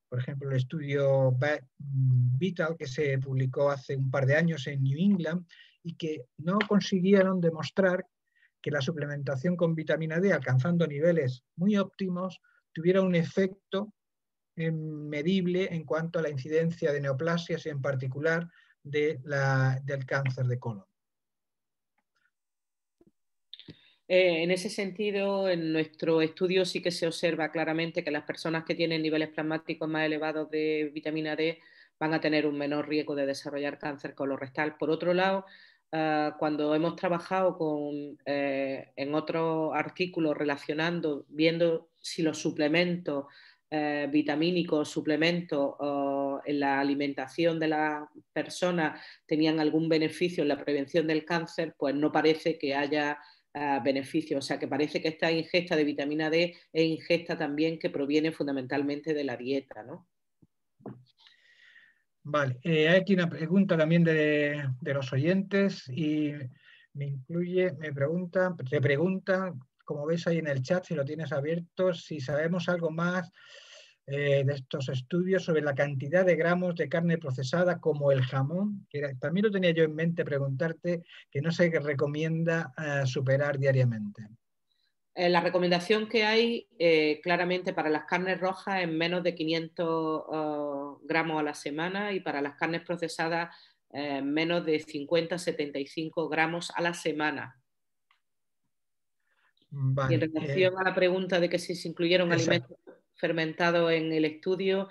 por ejemplo, el estudio mm, Vital que se publicó hace un par de años en New England y que no consiguieron demostrar que la suplementación con vitamina D, alcanzando niveles muy óptimos, tuviera un efecto eh, medible en cuanto a la incidencia de neoplasias y en particular de del cáncer de colon. Eh, en ese sentido, en nuestro estudio sí que se observa claramente que las personas que tienen niveles plasmáticos más elevados de vitamina D van a tener un menor riesgo de desarrollar cáncer colorectal. Por otro lado, ah, cuando hemos trabajado eh, en otro artículo relacionando, viendo si los suplementos eh, vitamínicos, suplementos en la alimentación de las personas tenían algún beneficio en la prevención del cáncer, pues no parece que haya o sea que parece que esta ingesta de vitamina D es ingesta también que proviene fundamentalmente de la dieta, ¿no? Vale, eh, hay aquí una pregunta también de, los oyentes y me incluye, me pregunta, te pregunta, como ves ahí en el chat, si lo tienes abierto, si sabemos algo más eh, de estos estudios sobre la cantidad de gramos de carne procesada como el jamón, que también lo tenía yo en mente preguntarte, que no se recomienda eh, superar diariamente. Eh, la recomendación que hay claramente para las carnes rojas es menos de 500 gramos a la semana y para las carnes procesadas menos de 50-75 gramos a la semana. Y en relación a la pregunta de que si se incluyeron alimentos fermentado en el estudio,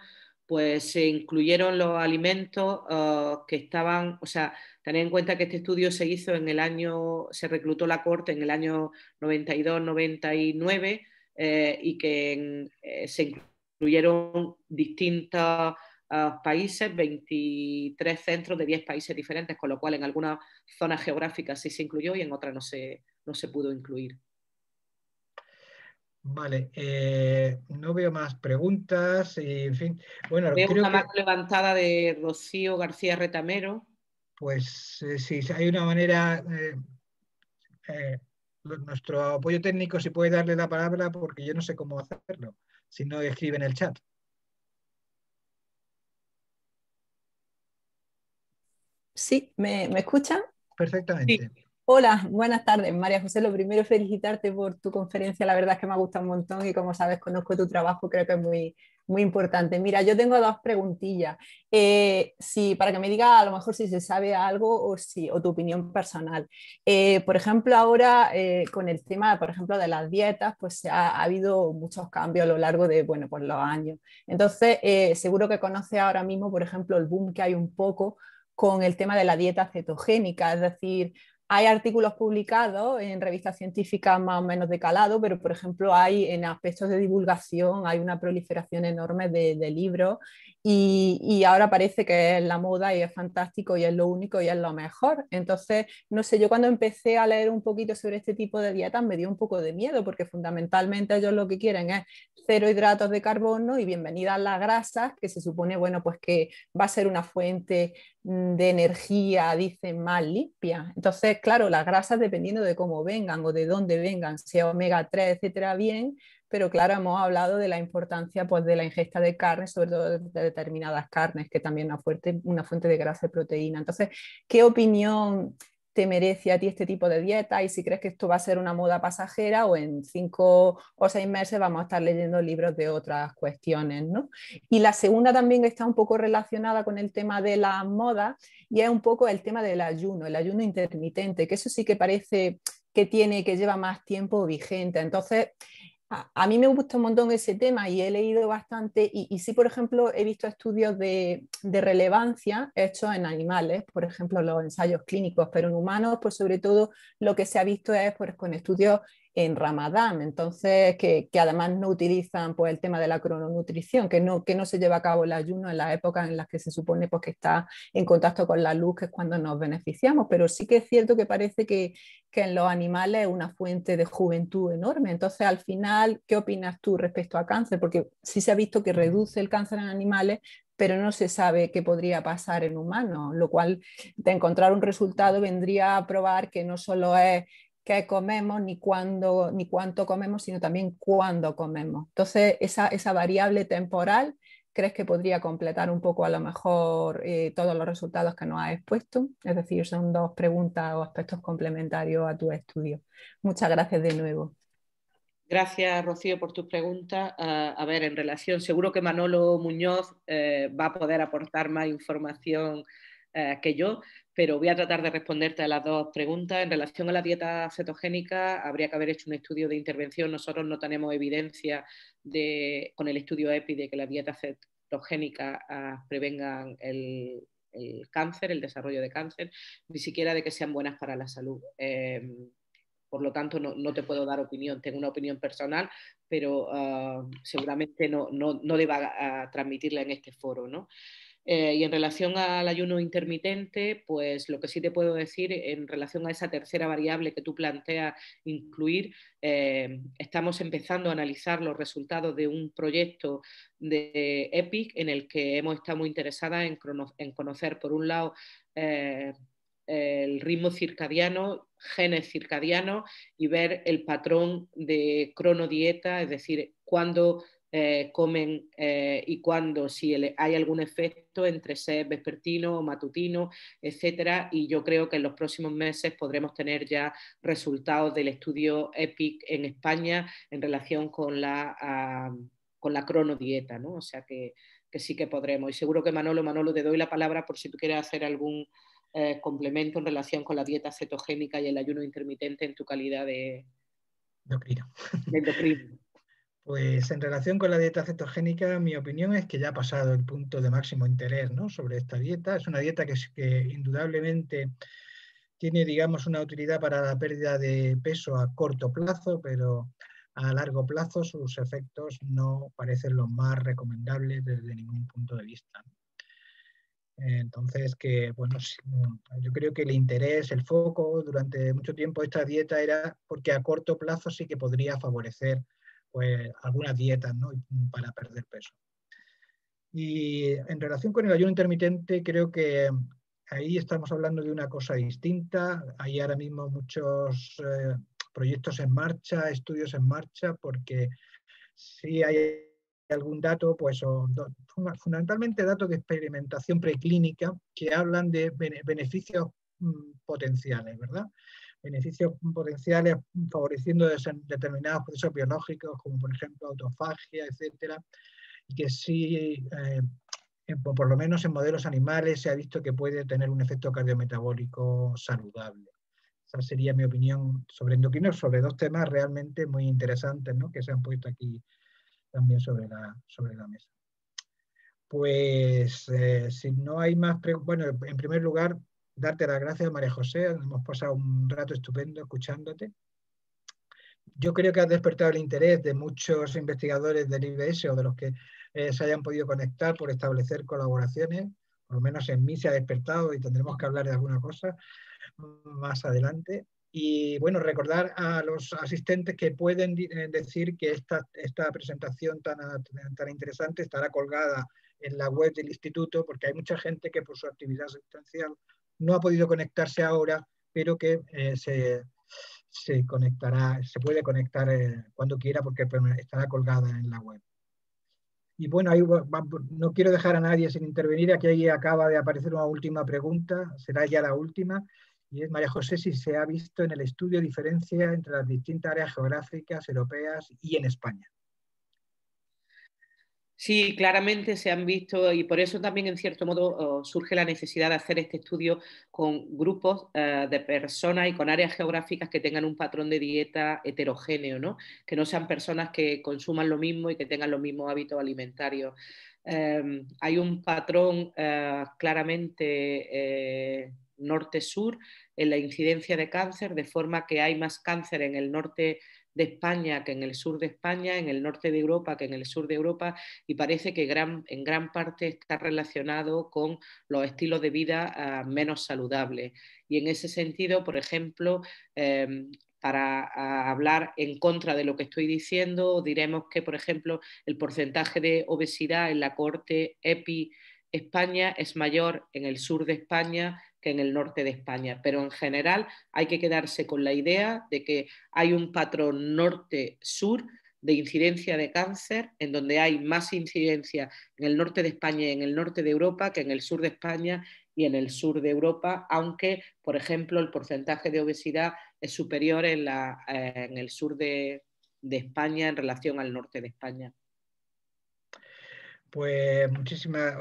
pues se incluyeron los alimentos ah, que estaban, o sea, tened en cuenta que este estudio se hizo en el año, se reclutó la corte en el año 92-99 eh, y que eh, se incluyeron distintos ah, países, 23 centros de 10 países diferentes, con lo cual en algunas zonas geográficas sí se incluyó y en otras no se, no se pudo incluir. Vale, eh, no veo más preguntas, y, en fin. Bueno, veo una mano levantada de Rocío García Retamero. Pues eh, si hay una manera, eh, nuestro apoyo técnico, si puede darle la palabra, porque yo no sé cómo hacerlo, si no escribe en el chat. Sí, ¿me, me escucha? Perfectamente. Hola, buenas tardes. María José, lo primero felicitarte por tu conferencia. La verdad es que me ha gustado un montón y como sabes, conozco tu trabajo, creo que es muy, muy importante. Mira, yo tengo dos preguntillas. Eh, para que me diga a lo mejor si se sabe algo o, si, o tu opinión personal. Eh, por ejemplo, ahora eh, con el tema, por ejemplo, de las dietas, pues ha, habido muchos cambios a lo largo de bueno, pues los años. Entonces, seguro que conoces ahora mismo, por ejemplo, el boom que hay un poco con el tema de la dieta cetogénica, es decir, hay artículos publicados en revistas científicas más o menos de calado, pero por ejemplo hay en aspectos de divulgación, hay una proliferación enorme de, libros y, ahora parece que es la moda y es fantástico y es lo único y es lo mejor. Entonces, no sé, yo cuando empecé a leer un poquito sobre este tipo de dietas me dio un poco de miedo porque fundamentalmente ellos lo que quieren es cero hidratos de carbono y bienvenidas las grasas, que se supone, bueno, pues que va a ser una fuente Mm, de energía, dicen, más limpia. Entonces, claro, las grasas, dependiendo de cómo vengan o de dónde vengan, sea omega 3, etcétera, bien, pero claro, hemos hablado de la importancia pues, de la ingesta de carne, sobre todo de determinadas carnes, que también es una una fuente de grasa y proteína. Entonces, ¿qué opinión te merece a ti este tipo de dieta y si crees que esto va a ser una moda pasajera o en cinco o seis meses vamos a estar leyendo libros de otras cuestiones. ¿no? Y la segunda también está un poco relacionada con el tema de la moda y es un poco el tema del ayuno, el ayuno intermitente, que eso sí que parece que tiene, que lleva más tiempo vigente. Entonces, a, mí me gusta un montón ese tema y he leído bastante y, sí, por ejemplo, he visto estudios de, relevancia hechos en animales, por ejemplo, los ensayos clínicos, pero en humanos, pues sobre todo lo que se ha visto es pues, con estudios en Ramadán, entonces que, además no utilizan pues, el tema de la crononutrición, que no, que no se lleva a cabo el ayuno en las épocas en las que se supone pues, que está en contacto con la luz, que es cuando nos beneficiamos, pero sí que es cierto que parece que, que en los animales es una fuente de juventud enorme. Entonces, al final, ¿qué opinas tú respecto a cáncer? Porque sí se ha visto que reduce el cáncer en animales, pero no se sabe qué podría pasar en humanos, lo cual de encontrar un resultado vendría a probar que no solo es qué comemos, ni ni cuánto comemos, sino también cuándo comemos. Entonces, esa, variable temporal, ¿crees que podría completar un poco a lo mejor eh, todos los resultados que nos has expuesto? Es decir, son dos preguntas o aspectos complementarios a tu estudio. Muchas gracias de nuevo. Gracias, Rocío, por tus preguntas. Ah, a ver, en relación, seguro que Manolo Muñoz eh, va a poder aportar más información eh, que yo, pero voy a tratar de responderte a las dos preguntas. En relación a la dieta cetogénica, habría que haber hecho un estudio de intervención. Nosotros no tenemos evidencia con el estudio EPI de que la dieta cetogénica ah, prevenga el, cáncer, el desarrollo de cáncer, ni siquiera de que sean buenas para la salud. Em, por lo tanto, no, te puedo dar opinión, tengo una opinión personal, pero ah, seguramente no, no, deba ah, transmitirla en este foro. ¿no? Eh, y en relación al ayuno intermitente, pues lo que sí te puedo decir en relación a esa tercera variable que tú planteas incluir, eh, estamos empezando a analizar los resultados de un proyecto de EPIC en el que hemos estado muy interesadas en, conocer, por un lado, eh, el ritmo circadiano, genes circadianos y ver el patrón de cronodieta, es decir, cuándo eh, comen eh, y cuándo, si hay algún efecto entre ser vespertino o matutino, etcétera. Y yo creo que en los próximos meses podremos tener ya resultados del estudio EPIC en España en relación con la, ah, con la cronodieta, ¿no? O sea que, sí que podremos. Y seguro que Manolo, Manolo, te doy la palabra por si tú quieres hacer algún eh, complemento en relación con la dieta cetogénica y el ayuno intermitente en tu calidad de, De endocrino. Pues en relación con la dieta cetogénica, mi opinión es que ya ha pasado el punto de máximo interés sobre esta dieta. Es una dieta que, indudablemente tiene, digamos, una utilidad para la pérdida de peso a corto plazo, pero a largo plazo sus efectos no parecen los más recomendables desde ningún punto de vista. Entonces, bueno, yo creo que el interés, el foco, durante mucho tiempo esta dieta era porque a corto plazo sí que podría favorecer pues algunas dietas para perder peso. Y en relación con el ayuno intermitente, creo que ahí estamos hablando de una cosa distinta. Hay ahora mismo muchos eh, proyectos en marcha, estudios en marcha, porque si hay algún dato, pues fundamentalmente datos de experimentación preclínica que hablan de beneficios mm, potenciales, ¿verdad? beneficios potenciales favoreciendo determinados procesos biológicos, como por ejemplo autofagia, etcétera, y que sí, eh, por lo menos en modelos animales, se ha visto que puede tener un efecto cardiometabólico saludable. Esa sería mi opinión sobre endocrinos, sobre dos temas realmente muy interesantes que se han puesto aquí también sobre la, sobre la mesa. Pues eh, si no hay más preguntas, bueno, en primer lugar, darte las gracias, María José. Hemos pasado un rato estupendo escuchándote. Yo creo que has despertado el interés de muchos investigadores del IBS o de los que eh, se hayan podido conectar por establecer colaboraciones. Por lo menos en mí se ha despertado y tendremos que hablar de alguna cosa más adelante. Y bueno, recordar a los asistentes que pueden eh, decir que esta, presentación tan, tan interesante estará colgada en la web del instituto, porque hay mucha gente que por su actividad asistencial no ha podido conectarse ahora, pero que eh, se, conectará, se puede conectar eh, cuando quiera porque estará colgada en la web. Y bueno, no quiero dejar a nadie sin intervenir, aquí acaba de aparecer una última pregunta, será ya la última, y es María José si se ha visto en el estudio diferencia entre las distintas áreas geográficas europeas y en España. Sí, claramente se han visto y por eso también en cierto modo oh, surge la necesidad de hacer este estudio con grupos eh, de personas y con áreas geográficas que tengan un patrón de dieta heterogéneo, ¿no? que no sean personas que consuman lo mismo y que tengan los mismos hábitos alimentarios. Em, hay un patrón eh, claramente eh, norte-sur en la incidencia de cáncer, de forma que hay más cáncer en el norte de España que en el sur de España, en el norte de Europa que en el sur de Europa, y parece que en gran parte está relacionado con los estilos de vida ah, menos saludables. Y en ese sentido, por ejemplo, em, para hablar en contra de lo que estoy diciendo, diremos que, por ejemplo, el porcentaje de obesidad en la corte EPI España es mayor en el sur de España que en el norte de España, pero en general hay que quedarse con la idea de que hay un patrón norte-sur de incidencia de cáncer, en donde hay más incidencia en el norte de España y en el norte de Europa que en el sur de España y en el sur de Europa, aunque, por ejemplo, el porcentaje de obesidad es superior en, la, eh, en el sur de España en relación al norte de España. Pues muchísimas,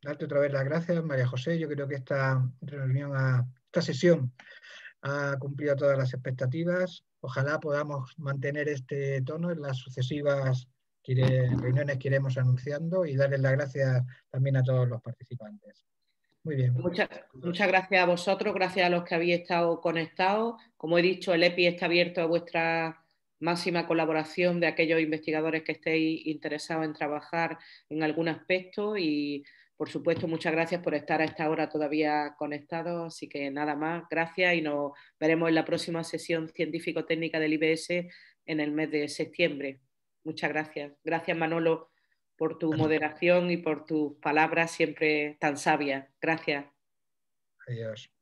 darte otra vez las gracias, María José. Yo creo que esta reunión, esta sesión ha cumplido todas las expectativas. Ojalá podamos mantener este tono en las sucesivas reuniones que iremos anunciando y darles las gracias también a todos los participantes. Muy bien. Muchas, muchas gracias a vosotros, gracias a los que habéis estado conectados. Como he dicho, el EPI está abierto a vuestras máxima colaboración de aquellos investigadores que estéis interesados en trabajar en algún aspecto y por supuesto muchas gracias por estar a esta hora todavía conectados, así que nada más, gracias y nos veremos en la próxima sesión científico-técnica del IBS en el mes de septiembre. Muchas gracias. Gracias Manolo por tu moderación y por tus palabras siempre tan sabias. Gracias.